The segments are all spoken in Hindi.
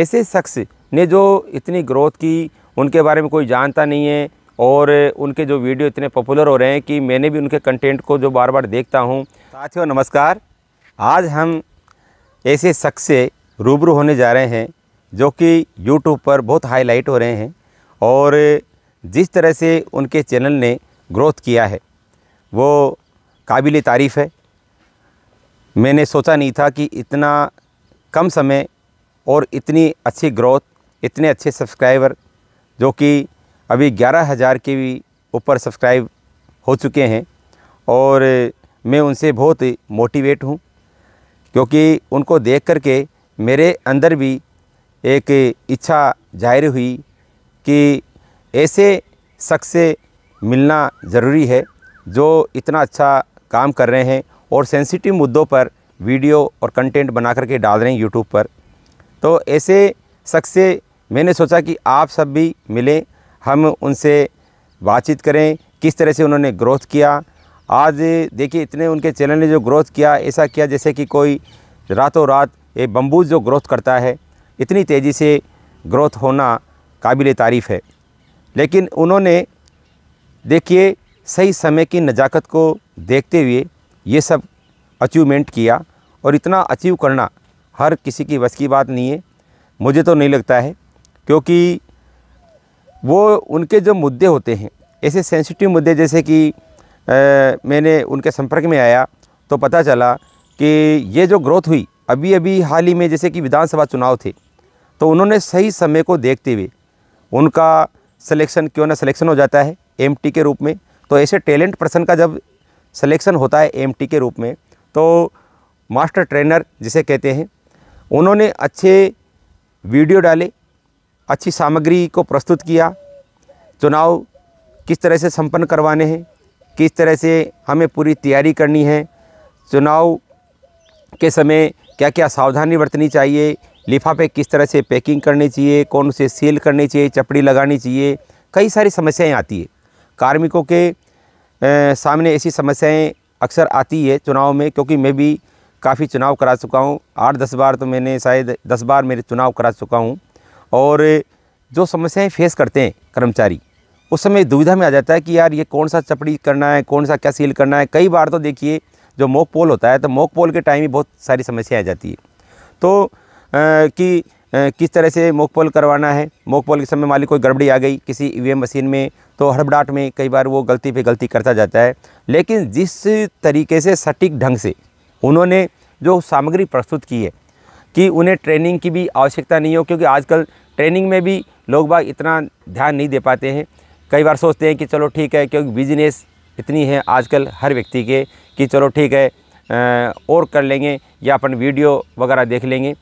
ऐसे शख्स ने जो इतनी ग्रोथ की उनके बारे में कोई जानता नहीं है और उनके जो वीडियो इतने पॉपुलर हो रहे हैं कि मैंने भी उनके कंटेंट को जो बार बार देखता हूँ साथियों नमस्कार आज हम ऐसे शख्स से रूबरू होने जा रहे हैं जो कि यूट्यूब पर बहुत हाईलाइट हो रहे हैं और जिस तरह से उनके चैनल ने ग्रोथ किया है वो काबिल तारीफ़ है मैंने सोचा नहीं था कि इतना कम समय और इतनी अच्छी ग्रोथ इतने अच्छे सब्सक्राइबर जो कि अभी ग्यारह हज़ार के भी ऊपर सब्सक्राइब हो चुके हैं और मैं उनसे बहुत मोटिवेट हूँ क्योंकि उनको देख कर के मेरे अंदर भी एक इच्छा जाहिर हुई कि ऐसे शख्स से मिलना ज़रूरी है जो इतना अच्छा काम कर रहे हैं और सेंसिटिव मुद्दों पर वीडियो और कंटेंट बना करके डाल रहे हैं यूट्यूब पर तो ऐसे शख्स से मैंने सोचा कि आप सब भी मिलें हम उनसे बातचीत करें किस तरह से उन्होंने ग्रोथ किया आज देखिए इतने उनके चैनल ने जो ग्रोथ किया ऐसा किया जैसे कि कोई रातों रात ये बम्बूज जो ग्रोथ करता है इतनी तेज़ी से ग्रोथ होना काबिल तारीफ़ है लेकिन उन्होंने देखिए सही समय की नज़ाकत को देखते हुए ये सब अचीवमेंट किया और इतना अचीव करना हर किसी की बस की बात नहीं है मुझे तो नहीं लगता है क्योंकि वो उनके जो मुद्दे होते हैं ऐसे सेंसिटिव मुद्दे जैसे कि मैंने उनके संपर्क में आया तो पता चला कि ये जो ग्रोथ हुई अभी अभी हाल ही में जैसे कि विधानसभा चुनाव थे तो उन्होंने सही समय को देखते हुए उनका सिलेक्शन क्यों ना सिलेक्शन हो जाता है एम के रूप में तो ऐसे टैलेंट पर्सन का जब सिलेक्शन होता है एम के रूप में तो मास्टर ट्रेनर जिसे कहते हैं उन्होंने अच्छे वीडियो डाले अच्छी सामग्री को प्रस्तुत किया चुनाव किस तरह से संपन्न करवाने हैं किस तरह से हमें पूरी तैयारी करनी है चुनाव के समय क्या क्या सावधानी बरतनी चाहिए लिफाफे किस तरह से पैकिंग करनी चाहिए कौन से सील करनी चाहिए चपड़ी लगानी चाहिए कई सारी समस्याएं आती है कार्मिकों के ए, सामने ऐसी समस्याएं अक्सर आती है चुनाव में क्योंकि मैं भी काफ़ी चुनाव करा चुका हूँ आठ दस बार तो मैंने शायद दस बार मेरे चुनाव करा चुका हूँ और जो समस्याएं फेस करते हैं कर्मचारी उस समय दुविधा में आ जाता है कि यार ये कौन सा चपड़ी करना है कौन सा क्या सील करना है कई बार तो देखिए जो मॉक पोल होता है तो मॉक पोल के टाइम ही बहुत सारी समस्याएँ आ जाती है तो आ, कि आ, किस तरह से मॉक पोल करवाना है मॉक पोल के समय मालिक कोई गड़बड़ी आ गई किसी ई e मशीन में तो हड़बड़ाहट में कई बार वो गलती पे गलती करता जाता है लेकिन जिस तरीके से सटीक ढंग से उन्होंने जो सामग्री प्रस्तुत की है कि उन्हें ट्रेनिंग की भी आवश्यकता नहीं हो क्योंकि आजकल ट्रेनिंग में भी लोग बाग इतना ध्यान नहीं दे पाते हैं कई बार सोचते हैं कि चलो ठीक है क्योंकि बिजनेस इतनी है आजकल हर व्यक्ति के कि चलो ठीक है और कर लेंगे या अपन वीडियो वगैरह देख लेंगे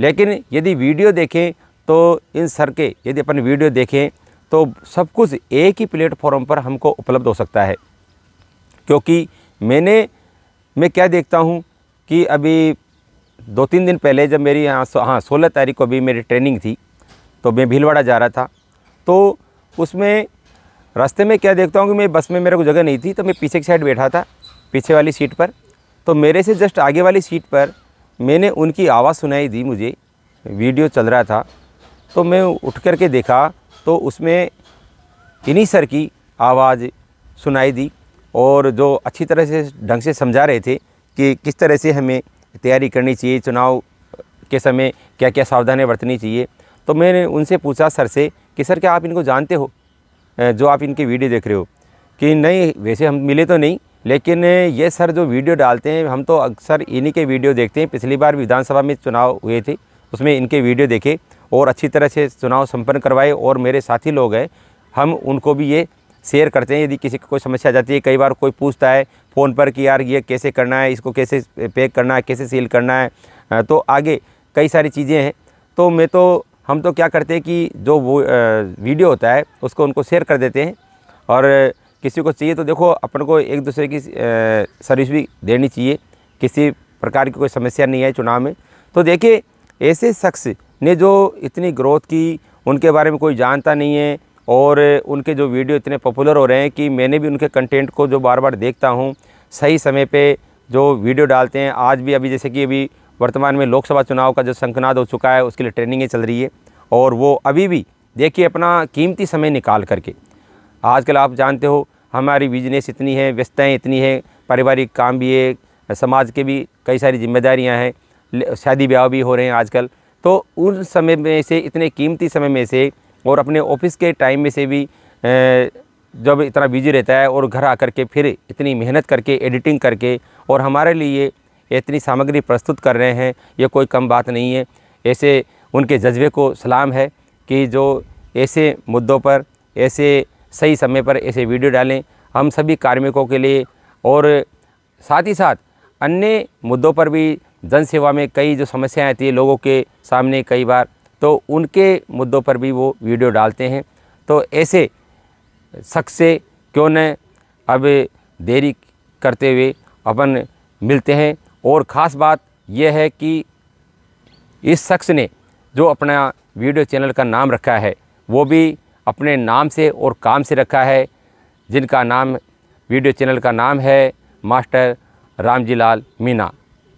लेकिन यदि वीडियो देखें तो इन सर के यदि अपन वीडियो देखें तो सब कुछ एक ही प्लेटफॉर्म पर हमको उपलब्ध हो सकता है क्योंकि मैंने मैं क्या देखता हूँ कि अभी दो तीन दिन पहले जब मेरी यहाँ हाँ सोलह तारीख को भी मेरी ट्रेनिंग थी तो मैं भीलवाड़ा जा रहा था तो उसमें रास्ते में क्या देखता हूँ कि मैं बस में मेरे को जगह नहीं थी तो मैं पीछे की साइड बैठा था पीछे वाली सीट पर तो मेरे से जस्ट आगे वाली सीट पर मैंने उनकी आवाज़ सुनाई दी मुझे वीडियो चल रहा था तो मैं उठ कर के देखा तो उसमें इन्हीं सर की आवाज़ सुनाई दी और जो अच्छी तरह से ढंग से समझा रहे थे कि किस तरह से हमें तैयारी करनी चाहिए चुनाव के समय क्या क्या सावधानियाँ बरतनी चाहिए तो मैंने उनसे पूछा सर से कि सर क्या आप इनको जानते हो जो आप इनके वीडियो देख रहे हो कि नहीं वैसे हम मिले तो नहीं लेकिन ये सर जो वीडियो डालते हैं हम तो अक्सर इन्हीं के वीडियो देखते हैं पिछली बार विधानसभा में चुनाव हुए थे उसमें इनके वीडियो देखे और अच्छी तरह से चुनाव संपन्न करवाए और मेरे साथी लोग हैं हम उनको भी ये शेयर करते हैं यदि किसी को कोई समस्या आ जाती है कई बार कोई पूछता है फ़ोन पर कि यार ये कैसे करना है इसको कैसे पैक करना है कैसे सील करना है तो आगे कई सारी चीज़ें हैं तो मैं तो हम तो क्या करते हैं कि जो वो वीडियो होता है उसको उनको शेयर कर देते हैं और किसी को चाहिए तो देखो अपन को एक दूसरे की सर्विस भी देनी चाहिए किसी प्रकार की कोई समस्या नहीं है चुनाव में तो देखिए ऐसे शख्स ने जो इतनी ग्रोथ की उनके बारे में कोई जानता नहीं है और उनके जो वीडियो इतने पॉपुलर हो रहे हैं कि मैंने भी उनके कंटेंट को जो बार बार देखता हूँ सही समय पर जो वीडियो डालते हैं आज भी अभी जैसे कि अभी वर्तमान में लोकसभा चुनाव का जो संकनाद हो चुका है उसके लिए ट्रेनिंगें चल रही है और वो अभी भी देखिए अपना कीमती समय निकाल करके आजकल आप जानते हो हमारी बिजनेस इतनी है व्यस्तएँ इतनी हैं पारिवारिक काम भी है समाज के भी कई सारी जिम्मेदारियाँ हैं शादी ब्याह भी हो रहे हैं आजकल तो उन समय में से इतने कीमती समय में से और अपने ऑफिस के टाइम में से भी जब इतना बिजी रहता है और घर आकर के फिर इतनी मेहनत करके एडिटिंग करके और हमारे लिए इतनी सामग्री प्रस्तुत कर रहे हैं ये कोई कम बात नहीं है ऐसे उनके जज्बे को सलाम है कि जो ऐसे मुद्दों पर ऐसे सही समय पर ऐसे वीडियो डालें हम सभी कार्मिकों के लिए और साथ ही साथ अन्य मुद्दों पर भी जन सेवा में कई जो समस्याएं आती है लोगों के सामने कई बार तो उनके मुद्दों पर भी वो वीडियो डालते हैं तो ऐसे शख्स से क्यों न अब देरी करते हुए अपन मिलते हैं और ख़ास बात यह है कि इस शख्स ने जो अपना वीडियो चैनल का नाम रखा है वो भी अपने नाम से और काम से रखा है जिनका नाम वीडियो चैनल का नाम है मास्टर रामजीलाल मीना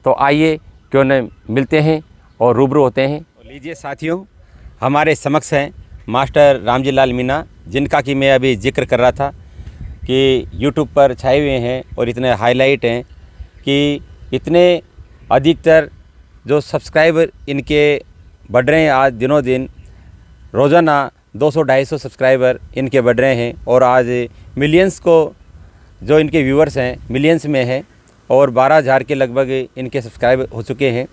तो आइए क्यों न मिलते हैं और रूबरू होते हैं लीजिए साथियों हमारे समक्ष हैं मास्टर रामजी लाल मीना जिनका कि मैं अभी जिक्र कर रहा था कि यूट्यूब पर छाए हुए हैं और इतने हाईलाइट हैं कि इतने अधिकतर जो सब्सक्राइबर इनके बढ़ रहे हैं आज दिनों दिन रोज़ाना 200-250 सब्सक्राइबर इनके बढ़ रहे हैं और आज मिलियंस को जो इनके व्यूअर्स हैं मिलियंस में हैं और बारह हज़ार के लगभग इनके सब्सक्राइब हो चुके हैं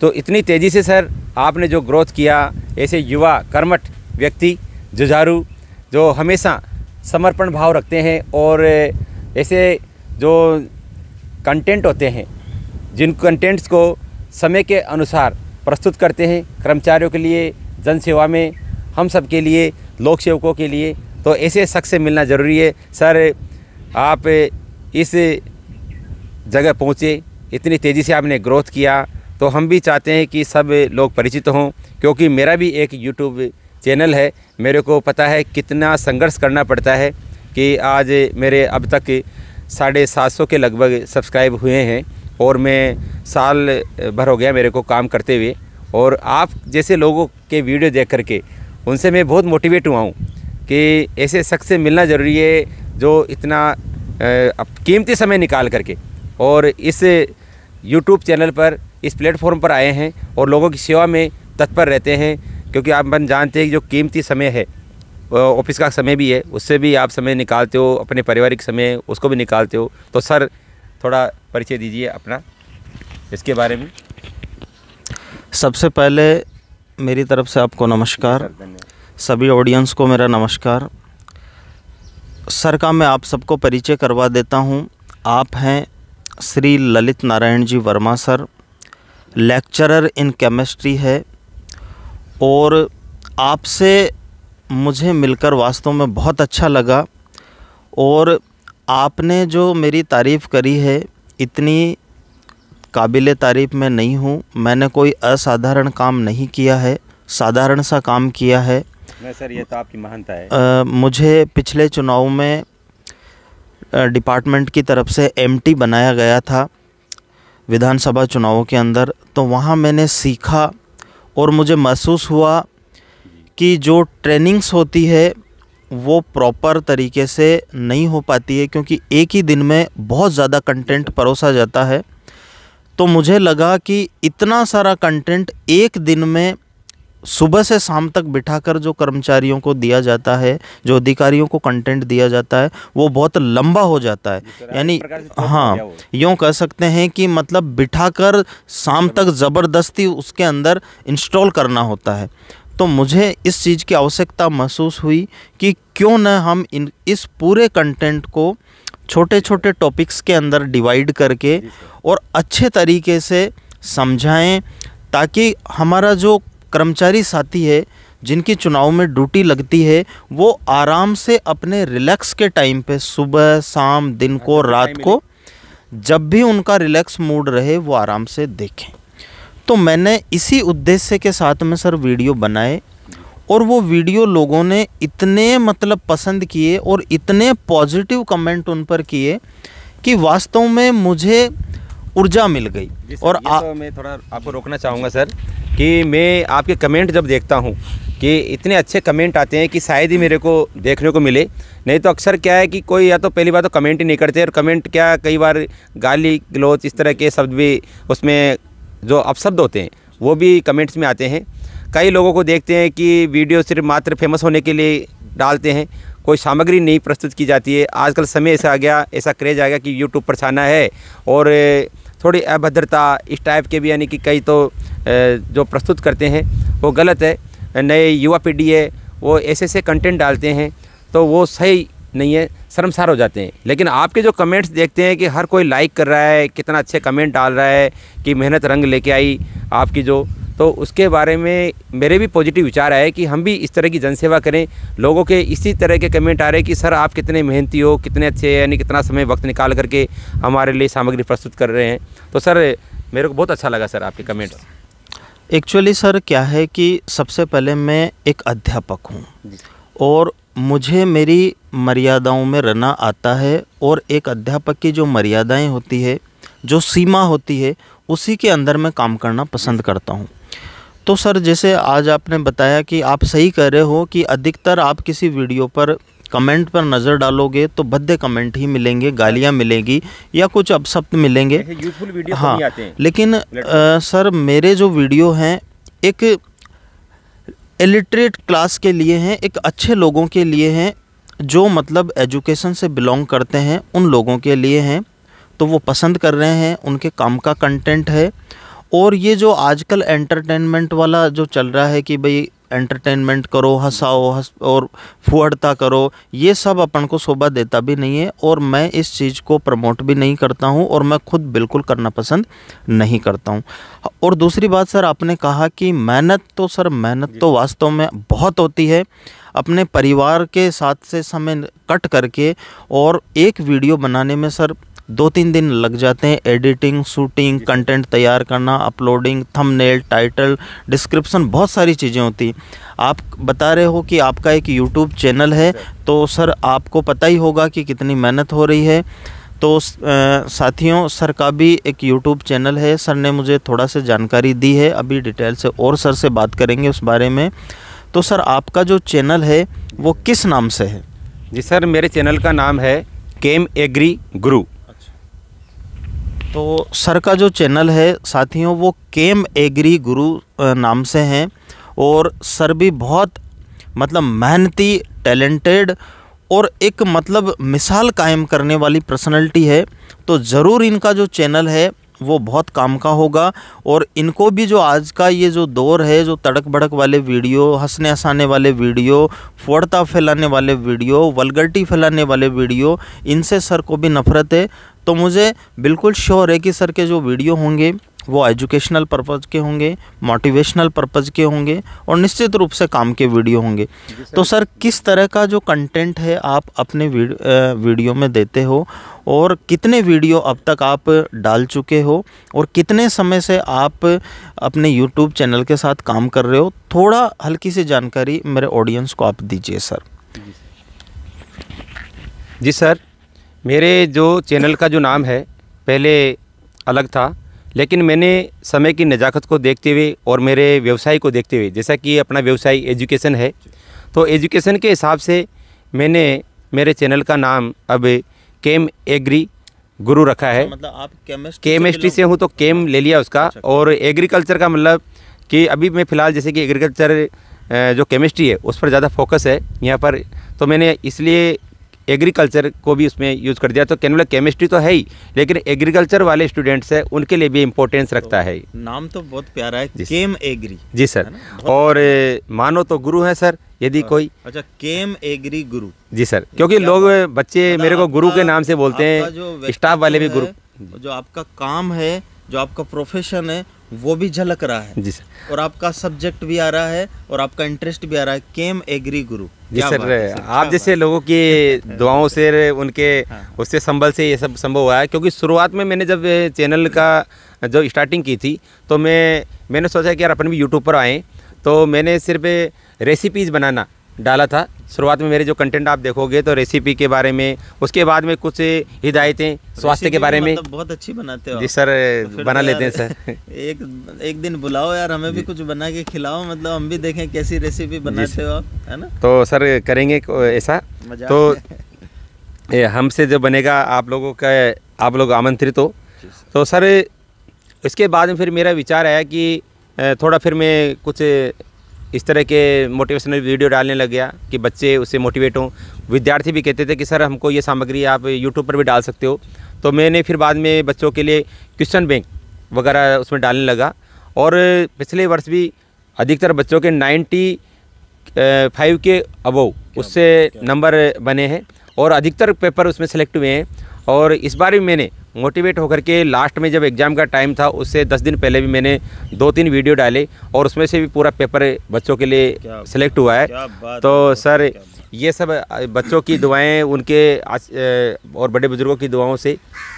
तो इतनी तेज़ी से सर आपने जो ग्रोथ किया ऐसे युवा कर्मठ व्यक्ति जुझारू जो हमेशा समर्पण भाव रखते हैं और ऐसे जो कंटेंट होते हैं जिन कंटेंट्स को समय के अनुसार प्रस्तुत करते हैं कर्मचारियों के लिए जन सेवा में हम सब के लिए लोक सेवकों के लिए तो ऐसे शख्स से मिलना ज़रूरी है सर आप इस जगह पहुँचे इतनी तेज़ी से आपने ग्रोथ किया तो हम भी चाहते हैं कि सब लोग परिचित हों क्योंकि मेरा भी एक यूट्यूब चैनल है मेरे को पता है कितना संघर्ष करना पड़ता है कि आज मेरे अब तक साढ़े सात सौ के लगभग सब्सक्राइब हुए हैं और मैं साल भर हो गया मेरे को काम करते हुए और आप जैसे लोगों के वीडियो देख कर के उनसे मैं बहुत मोटिवेट हुआ हूँ कि ऐसे शख्स से मिलना ज़रूरी है जो इतना कीमती समय निकाल करके और इस यूट्यूब चैनल पर इस प्लेटफॉर्म पर आए हैं और लोगों की सेवा में तत्पर रहते हैं क्योंकि आप बन जानते हैं कि जो कीमती समय है ऑफिस का समय भी है उससे भी आप समय निकालते हो अपने पारिवारिक समय उसको भी निकालते हो तो सर थोड़ा परिचय दीजिए अपना इसके बारे में सबसे पहले मेरी तरफ से आपको नमस्कार सभी ऑडियंस को मेरा नमस्कार सर का मैं आप सबको परिचय करवा देता हूँ आप हैं Shri Lalit Narayan ji Verma sir lecturer in chemistry है और आपसे मुझे मिलकर वास्तव में बहुत अच्छा लगा और आपने जो मेरी तारीफ़ करी है इतनी काबिल तारीफ़ मैं नहीं हूँ मैंने कोई असाधारण काम नहीं किया है साधारण सा काम किया है मैं सर ये तो आपकी महानता है आ, मुझे पिछले चुनाव में डिपार्टमेंट की तरफ से एमटी बनाया गया था विधानसभा चुनावों के अंदर तो वहाँ मैंने सीखा और मुझे महसूस हुआ कि जो ट्रेनिंग्स होती है वो प्रॉपर तरीके से नहीं हो पाती है क्योंकि एक ही दिन में बहुत ज़्यादा कंटेंट परोसा जाता है तो मुझे लगा कि इतना सारा कंटेंट एक दिन में सुबह से शाम तक बिठाकर जो कर्मचारियों को दिया जाता है जो अधिकारियों को कंटेंट दिया जाता है वो बहुत लंबा हो जाता है यानी हाँ यूँ कह सकते हैं कि मतलब बिठाकर शाम तक ज़बरदस्ती उसके अंदर इंस्टॉल करना होता है तो मुझे इस चीज़ की आवश्यकता महसूस हुई कि क्यों न हम इन इस पूरे कंटेंट को छोटे छोटे टॉपिक्स के अंदर डिवाइड करके और अच्छे तरीके से समझाएं ताकि हमारा जो कर्मचारी साथी है जिनकी चुनाव में ड्यूटी लगती है वो आराम से अपने रिलैक्स के टाइम पे सुबह शाम दिन को रात को जब भी उनका रिलैक्स मूड रहे वो आराम से देखें तो मैंने इसी उद्देश्य के साथ में सर वीडियो बनाए और वो वीडियो लोगों ने इतने मतलब पसंद किए और इतने पॉजिटिव कमेंट उन पर किए कि वास्तव में मुझे ऊर्जा मिल गई और आ... तो मैं थोड़ा आपको रोकना चाहूँगा सर कि मैं आपके कमेंट जब देखता हूँ कि इतने अच्छे कमेंट आते हैं कि शायद ही मेरे को देखने को मिले नहीं तो अक्सर क्या है कि कोई या तो पहली बार तो कमेंट ही नहीं करते और कमेंट क्या कई बार गाली गलोच इस तरह के शब्द भी उसमें जो अपशब्द होते हैं वो भी कमेंट्स में आते हैं कई लोगों को देखते हैं कि वीडियो सिर्फ मात्र फेमस होने के लिए डालते हैं कोई सामग्री नहीं प्रस्तुत की जाती है आजकल समय ऐसा आ गया ऐसा क्रेज आ गया कि यूट्यूब पर छाना है और थोड़ी अभद्रता इस टाइप के भी यानी कि कई तो जो प्रस्तुत करते हैं वो गलत है नए युवा पीढ़ी है वो ऐसे ऐसे कंटेंट डालते हैं तो वो सही नहीं है शर्मसार हो जाते हैं लेकिन आपके जो कमेंट्स देखते हैं कि हर कोई लाइक कर रहा है कितना अच्छे कमेंट डाल रहा है कि मेहनत रंग लेके आई आपकी जो तो उसके बारे में मेरे भी पॉजिटिव विचार आए कि हम भी इस तरह की जनसेवा करें लोगों के इसी तरह के कमेंट आ रहे हैं कि सर आप कितने मेहनती हो कितने अच्छे यानी कितना समय वक्त निकाल करके हमारे लिए सामग्री प्रस्तुत कर रहे हैं तो सर मेरे को बहुत अच्छा लगा सर आपके कमेंट एक्चुअली सर क्या है कि सबसे पहले मैं एक अध्यापक हूँ और मुझे मेरी मर्यादाओं में रहना आता है और एक अध्यापक की जो मर्यादाएं होती है जो सीमा होती है उसी के अंदर मैं काम करना पसंद करता हूँ तो सर जैसे आज आपने बताया कि आप सही कह रहे हो कि अधिकतर आप किसी वीडियो पर कमेंट पर नज़र डालोगे तो भद्दे कमेंट ही मिलेंगे गालियाँ मिलेंगी या कुछ अपशब्द मिलेंगे यूजफुल वीडियो तो हाँ आते हैं लेकिन आ, सर मेरे जो वीडियो हैं एक एलिटरेट क्लास के लिए हैं एक अच्छे लोगों के लिए हैं जो मतलब एजुकेशन से बिलोंग करते हैं उन लोगों के लिए हैं तो वो पसंद कर रहे हैं उनके काम का कंटेंट है और ये जो आजकल एंटरटेनमेंट वाला जो चल रहा है कि भाई एंटरटेनमेंट करो हंसाओ हंस और फुहड़ता करो ये सब अपन को शोभा देता भी नहीं है और मैं इस चीज़ को प्रमोट भी नहीं करता हूँ और मैं खुद बिल्कुल करना पसंद नहीं करता हूँ और दूसरी बात सर आपने कहा कि मेहनत तो सर मेहनत तो वास्तव में बहुत होती है अपने परिवार के साथ से समय कट करके और एक वीडियो बनाने में सर दो तीन दिन लग जाते हैं एडिटिंग शूटिंग कंटेंट तैयार करना अपलोडिंग थंबनेल टाइटल डिस्क्रिप्शन बहुत सारी चीज़ें होती आप बता रहे हो कि आपका एक यूट्यूब चैनल है तो सर आपको पता ही होगा कि कितनी मेहनत हो रही है तो साथियों सर का भी एक यूट्यूब चैनल है सर ने मुझे थोड़ा सा जानकारी दी है अभी डिटेल से और सर से बात करेंगे उस बारे में तो सर आपका जो चैनल है वो किस नाम से है जी सर मेरे चैनल का नाम है केम एग्री गुरु तो सर का जो चैनल है साथियों वो केम एग्री गुरु नाम से हैं और सर भी बहुत मतलब मेहनती टैलेंटेड और एक मतलब मिसाल कायम करने वाली पर्सनैलिटी है तो ज़रूर इनका जो चैनल है वो बहुत काम का होगा और इनको भी जो आज का ये जो दौर है जो तड़क भड़क वाले वीडियो हंसने हंसाने वाले वीडियो फोड़ता फैलाने वाले वीडियो वलगर्टी फैलाने वाले वीडियो इनसे सर को भी नफरत है तो मुझे बिल्कुल श्योर है कि सर के जो वीडियो होंगे वो एजुकेशनल पर्पज़ के होंगे मोटिवेशनल पर्पज़ के होंगे और निश्चित रूप से काम के वीडियो होंगे तो सर किस तरह का जो कंटेंट है आप अपने वीडियो में देते हो और कितने वीडियो अब तक आप डाल चुके हो और कितने समय से आप अपने यूट्यूब चैनल के साथ काम कर रहे हो थोड़ा हल्की सी जानकारी मेरे ऑडियंस को आप दीजिए सर जी सर मेरे जो चैनल का जो नाम है पहले अलग था लेकिन मैंने समय की नज़ाकत को देखते हुए और मेरे व्यवसाय को देखते हुए जैसा कि अपना व्यवसाय एजुकेशन है तो एजुकेशन के हिसाब से मैंने मेरे चैनल का नाम अब केम एग्री गुरु रखा है अच्छा, मतलब आप केमिस्ट्री केमिस्ट्री से हूँ तो केम हाँ। ले लिया उसका अच्छा, अच्छा। और एग्रीकल्चर का मतलब कि अभी मैं फ़िलहाल जैसे कि एग्रीकल्चर जो केमिस्ट्री है उस पर ज़्यादा फोकस है यहाँ पर तो मैंने इसलिए एग्रीकल्चर को भी उसमें यूज़ कर दिया तो कैनवला केमिस्ट्री तो है ही लेकिन एग्रीकल्चर वाले स्टूडेंट्स हैं उनके लिए भी इम्पोर्टेंस तो रखता है नाम तो बहुत प्यारा है केम एग्री जी सर और मानो तो गुरु है सर यदि कोई अच्छा केम एग्री गुरु जी सर क्योंकि लोग बच्चे मतलब मेरे को गुरु के नाम से बोलते हैं स्टाफ वाले भी गुरु जो आपका काम है जो आपका प्रोफेशन है वो भी झलक रहा है जी सर और आपका सब्जेक्ट भी आ रहा है और आपका इंटरेस्ट भी आ रहा है केम एग्री गुरु जी सर, सर आप जैसे लोगों की दुआओं से उनके हाँ। उससे संबल से ये सब संभव हुआ है क्योंकि शुरुआत में मैंने जब चैनल का जब स्टार्टिंग की थी तो मैं मैंने सोचा कि यार अपन भी यूट्यूब पर आएँ तो मैंने सिर्फ रेसिपीज़ बनाना डाला था शुरुआत में मेरे जो कंटेंट आप देखोगे तो रेसिपी के बारे में उसके बाद में कुछ हिदायतें स्वास्थ्य के बारे में मतलब बहुत अच्छी बनाते हो जी सर तो बना तो लेते हैं सर एक एक दिन बुलाओ यार हमें भी कुछ बना के खिलाओ मतलब हम भी देखें कैसी रेसिपी बनाते हो आप है ना तो सर करेंगे ऐसा तो हमसे जो बनेगा आप लोगों का आप लोग आमंत्रित हो तो सर इसके बाद में फिर मेरा विचार आया कि थोड़ा फिर मैं कुछ इस तरह के मोटिवेशनल वीडियो डालने लग गया कि बच्चे उससे मोटिवेट हों विद्यार्थी भी कहते थे कि सर हमको ये सामग्री आप यूट्यूब पर भी डाल सकते हो तो मैंने फिर बाद में बच्चों के लिए क्वेश्चन बैंक वगैरह उसमें डालने लगा और पिछले वर्ष भी अधिकतर बच्चों के नाइन्टी फाइव के अबो उससे नंबर बने हैं और अधिकतर पेपर उसमें सेलेक्ट हुए हैं और इस बार भी मैंने मोटिवेट होकर के लास्ट में जब एग्ज़ाम का टाइम था उससे दस दिन पहले भी मैंने दो तीन वीडियो डाले और उसमें से भी पूरा पेपर बच्चों के लिए सिलेक्ट हुआ है तो सर ये सब बच्चों की दुआएं उनके और बड़े बुज़ुर्गों की दुआओं से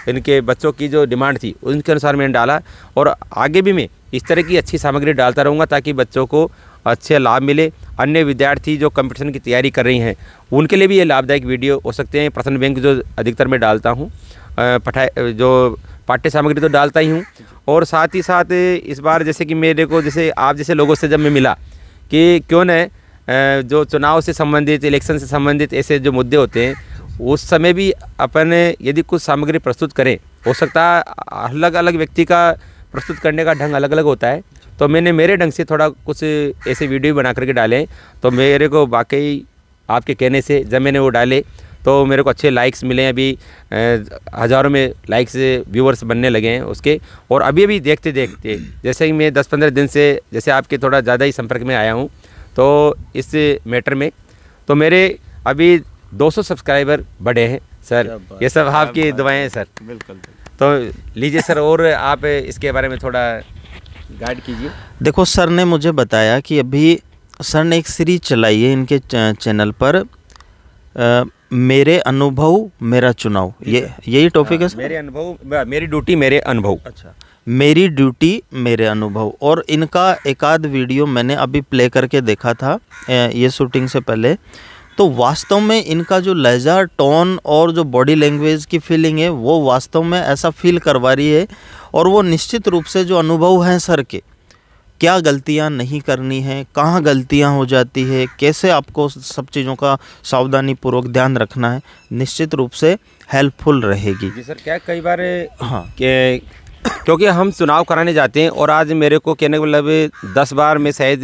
इनके बच्चों की जो डिमांड थी उनके अनुसार मैंने डाला और आगे भी मैं इस तरह की अच्छी सामग्री डालता रहूँगा ताकि बच्चों को अच्छे लाभ मिले अन्य विद्यार्थी जो कंपटीशन की तैयारी कर रही हैं उनके लिए भी ये लाभदायक वीडियो हो सकते हैं प्रसन्न बैंक जो अधिकतर मैं डालता हूँ पठाए जो पाठ्य सामग्री तो डालता ही हूँ और साथ ही साथ इस बार जैसे कि मेरे को जैसे आप जैसे लोगों से जब मैं मिला कि क्यों न जो चुनाव से संबंधित इलेक्शन से संबंधित ऐसे जो मुद्दे होते हैं उस समय भी अपन यदि कुछ सामग्री प्रस्तुत करें हो सकता है अलग अलग व्यक्ति का प्रस्तुत करने का ढंग अलग अलग होता है तो मैंने मेरे ढंग से थोड़ा कुछ ऐसे वीडियो बना करके डाले तो मेरे को वाकई आपके कहने से जब मैंने वो डाले तो मेरे को अच्छे लाइक्स मिले हैं अभी हज़ारों में लाइक्स व्यूवर्स बनने लगे हैं उसके और अभी अभी देखते देखते जैसे कि मैं दस पंद्रह दिन से जैसे आपके थोड़ा ज़्यादा ही संपर्क में आया हूँ तो इस मैटर में तो मेरे अभी 200 सब्सक्राइबर बढ़े हैं सर ये सब आपकी दुआएं हैं सर बिल्कुल तो लीजिए सर और आप इसके बारे में थोड़ा गाइड कीजिए देखो सर ने मुझे बताया कि अभी सर ने एक सीरीज चलाई है इनके चैनल पर मेरे अनुभव मेरा चुनाव ये यही टॉपिक हाँ, है मेरे अनुभव मेरी ड्यूटी मेरे अनुभव अच्छा मेरी ड्यूटी मेरे अनुभव और इनका एक आध वीडियो मैंने अभी प्ले करके देखा था ये शूटिंग से पहले तो वास्तव में इनका जो लहजा टोन और जो बॉडी लैंग्वेज की फीलिंग है वो वास्तव में ऐसा फील करवा रही है और वो निश्चित रूप से जो अनुभव हैं सर के क्या गलतियां नहीं करनी है कहाँ गलतियां हो जाती है कैसे आपको सब चीज़ों का सावधानी पूर्वक ध्यान रखना है निश्चित रूप से हेल्पफुल रहेगी जी सर क्या कई बार हाँ के क्योंकि हम चुनाव कराने जाते हैं और आज मेरे को कहने का मतलब दस बार में शायद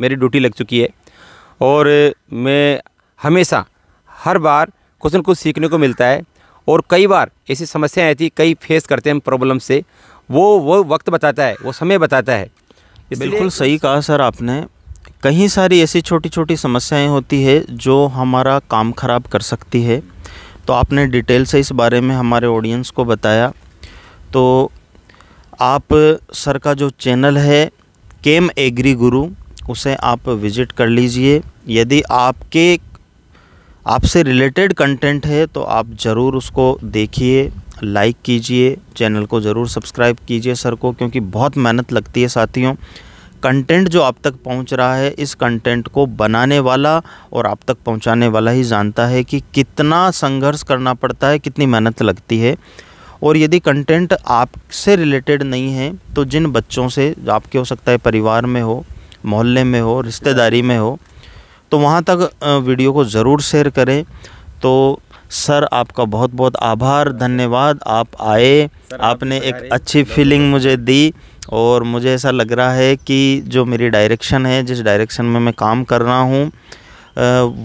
मेरी ड्यूटी लग चुकी है और मैं हमेशा हर बार कुछ न कुछ सीखने को मिलता है और कई बार ऐसी समस्याएं आती कई फेस करते हैं प्रॉब्लम से वो वो वक्त बताता है वो समय बताता है बिल्कुल सही कहा सर आपने कहीं सारी ऐसी छोटी छोटी समस्याएं होती है जो हमारा काम खराब कर सकती है तो आपने डिटेल से इस बारे में हमारे ऑडियंस को बताया तो आप सर का जो चैनल है केम एग्री गुरु उसे आप विज़िट कर लीजिए यदि आपके आपसे रिलेटेड कंटेंट है तो आप ज़रूर उसको देखिए लाइक कीजिए चैनल को ज़रूर सब्सक्राइब कीजिए सर को क्योंकि बहुत मेहनत लगती है साथियों कंटेंट जो आप तक पहुंच रहा है इस कंटेंट को बनाने वाला और आप तक पहुंचाने वाला ही जानता है कि कितना संघर्ष करना पड़ता है कितनी मेहनत लगती है और यदि कंटेंट आपसे रिलेटेड नहीं है तो जिन बच्चों से आपके हो सकता है परिवार में हो मोहल्ले में हो रिश्तेदारी में हो तो वहाँ तक वीडियो को ज़रूर शेयर करें तो सर आपका बहुत बहुत आभार धन्यवाद आप आए आपने तो एक अच्छी फीलिंग मुझे दी और मुझे ऐसा लग रहा है कि जो मेरी डायरेक्शन है जिस डायरेक्शन में मैं काम कर रहा हूँ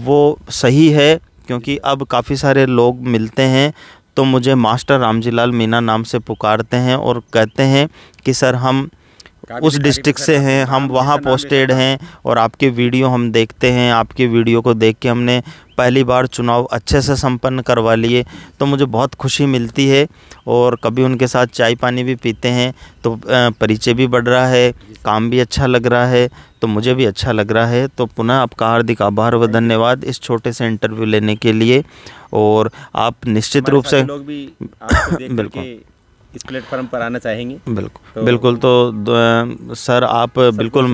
वो सही है क्योंकि अब काफ़ी सारे लोग मिलते हैं तो मुझे मास्टर रामजीलाल मीना नाम से पुकारते हैं और कहते हैं कि सर हम उस डिस्ट्रिक्ट से मतलब हैं हम वहाँ पोस्टेड हैं और आपके वीडियो हम देखते हैं आपके वीडियो को देख के हमने पहली बार चुनाव अच्छे से संपन्न करवा लिए तो मुझे बहुत खुशी मिलती है और कभी उनके साथ चाय पानी भी पीते हैं तो परिचय भी बढ़ रहा है काम भी अच्छा लग रहा है तो मुझे भी अच्छा लग रहा है तो पुनः आपका हार्दिक आभार व धन्यवाद इस छोटे से इंटरव्यू लेने के लिए और आप निश्चित रूप से बिल्कुल इस प्लेटफॉर्म पर आना चाहेंगे बिल्कुल तो बिल्कुल तो, तो सर आप बिल्कुल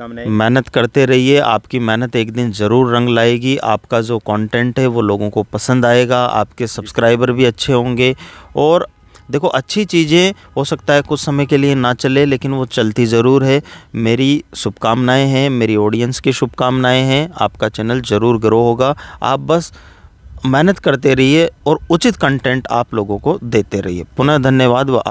मेहनत करते रहिए आपकी मेहनत एक दिन ज़रूर रंग लाएगी आपका जो कंटेंट है वो लोगों को पसंद आएगा आपके सब्सक्राइबर भी अच्छे होंगे और देखो अच्छी चीज़ें हो सकता है कुछ समय के लिए ना चले लेकिन वो चलती ज़रूर है मेरी शुभकामनाएं हैं मेरी ऑडियंस की शुभकामनाएं हैं आपका चैनल ज़रूर ग्रो होगा आप बस मेहनत करते रहिए और उचित कंटेंट आप लोगों को देते रहिए पुनः धन्यवाद व आप